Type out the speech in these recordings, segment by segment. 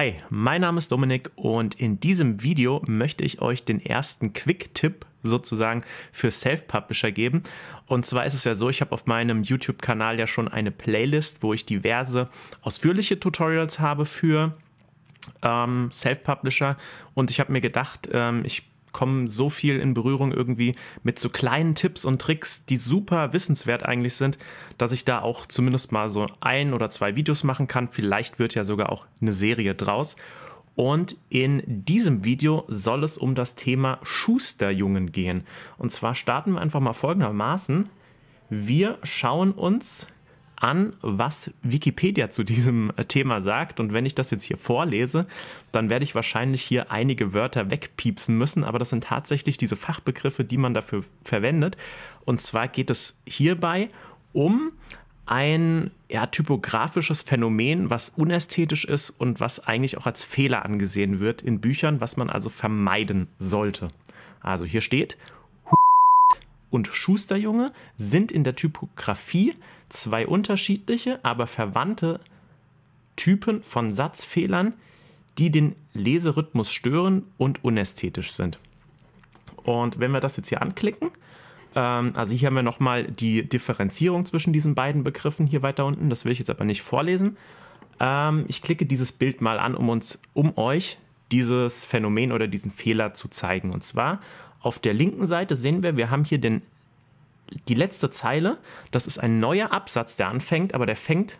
Hi, mein Name ist Dominik und in diesem Video möchte ich euch den ersten Quick-Tipp sozusagen für Self-Publisher geben. Und zwar ist es ja so, ich habe auf meinem YouTube-Kanal ja schon eine Playlist, wo ich diverse ausführliche Tutorials habe für ähm, Self-Publisher und ich habe mir gedacht, ähm, ich kommen so viel in Berührung irgendwie mit so kleinen Tipps und Tricks, die super wissenswert eigentlich sind, dass ich da auch zumindest mal so ein oder zwei Videos machen kann. Vielleicht wird ja sogar auch eine Serie draus. Und in diesem Video soll es um das Thema Schusterjungen gehen. Und zwar starten wir einfach mal folgendermaßen. Wir schauen uns an, was Wikipedia zu diesem äh, Thema sagt. Und wenn ich das jetzt hier vorlese, dann werde ich wahrscheinlich hier einige Wörter wegpiepsen müssen, aber das sind tatsächlich diese Fachbegriffe, die man dafür verwendet. Und zwar geht es hierbei um ein ja, typografisches Phänomen, was unästhetisch ist und was eigentlich auch als Fehler angesehen wird in Büchern, was man also vermeiden sollte. Also hier steht, und Schusterjunge sind in der Typografie zwei unterschiedliche, aber verwandte Typen von Satzfehlern, die den Leserhythmus stören und unästhetisch sind. Und wenn wir das jetzt hier anklicken, ähm, also hier haben wir nochmal die Differenzierung zwischen diesen beiden Begriffen hier weiter unten, das will ich jetzt aber nicht vorlesen. Ähm, ich klicke dieses Bild mal an, um uns, um euch dieses Phänomen oder diesen Fehler zu zeigen. Und zwar auf der linken Seite sehen wir, wir haben hier den, die letzte Zeile. Das ist ein neuer Absatz, der anfängt, aber der fängt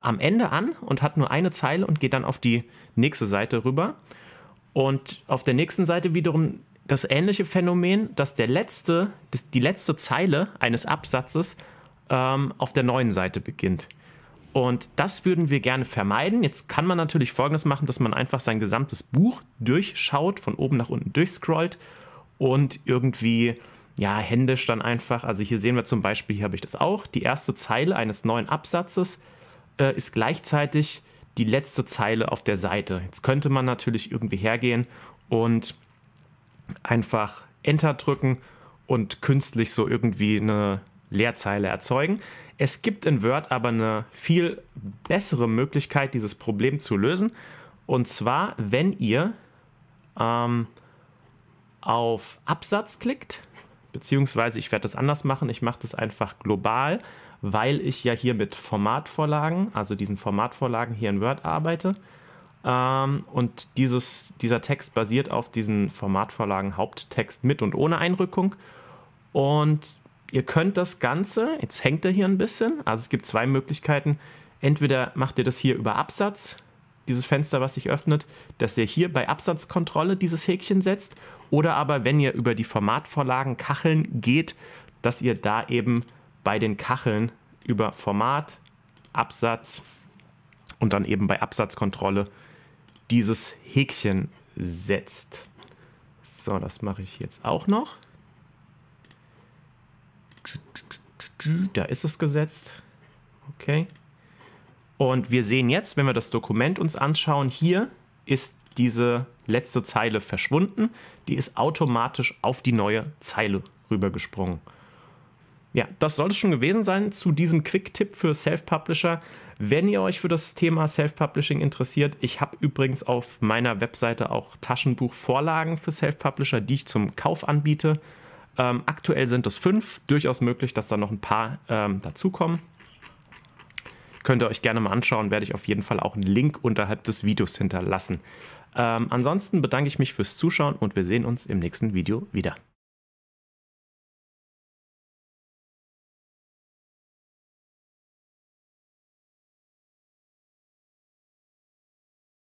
am Ende an und hat nur eine Zeile und geht dann auf die nächste Seite rüber. Und auf der nächsten Seite wiederum das ähnliche Phänomen, dass der letzte, die letzte Zeile eines Absatzes ähm, auf der neuen Seite beginnt. Und das würden wir gerne vermeiden. Jetzt kann man natürlich Folgendes machen, dass man einfach sein gesamtes Buch durchschaut, von oben nach unten durchscrollt und irgendwie ja, händisch dann einfach, also hier sehen wir zum Beispiel, hier habe ich das auch, die erste Zeile eines neuen Absatzes äh, ist gleichzeitig die letzte Zeile auf der Seite. Jetzt könnte man natürlich irgendwie hergehen und einfach Enter drücken und künstlich so irgendwie eine Leerzeile erzeugen. Es gibt in Word aber eine viel bessere Möglichkeit, dieses Problem zu lösen. Und zwar, wenn ihr ähm, auf Absatz klickt, beziehungsweise ich werde das anders machen, ich mache das einfach global, weil ich ja hier mit Formatvorlagen, also diesen Formatvorlagen hier in Word arbeite. Ähm, und dieses, dieser Text basiert auf diesen Formatvorlagen Haupttext mit und ohne Einrückung. Und ihr könnt das Ganze, jetzt hängt er hier ein bisschen, also es gibt zwei Möglichkeiten. Entweder macht ihr das hier über Absatz, dieses Fenster, was sich öffnet, dass ihr hier bei Absatzkontrolle dieses Häkchen setzt oder aber, wenn ihr über die Formatvorlagen Kacheln geht, dass ihr da eben bei den Kacheln über Format, Absatz und dann eben bei Absatzkontrolle dieses Häkchen setzt. So, das mache ich jetzt auch noch. Da ist es gesetzt. Okay. Und wir sehen jetzt, wenn wir das Dokument uns anschauen, hier ist diese letzte Zeile verschwunden, die ist automatisch auf die neue Zeile rübergesprungen. Ja, das soll es schon gewesen sein zu diesem Quick-Tipp für Self-Publisher. Wenn ihr euch für das Thema Self-Publishing interessiert, ich habe übrigens auf meiner Webseite auch Taschenbuchvorlagen für Self-Publisher, die ich zum Kauf anbiete. Ähm, aktuell sind es fünf, durchaus möglich, dass da noch ein paar ähm, dazukommen könnt ihr euch gerne mal anschauen, werde ich auf jeden Fall auch einen Link unterhalb des Videos hinterlassen. Ähm, ansonsten bedanke ich mich fürs Zuschauen und wir sehen uns im nächsten Video wieder.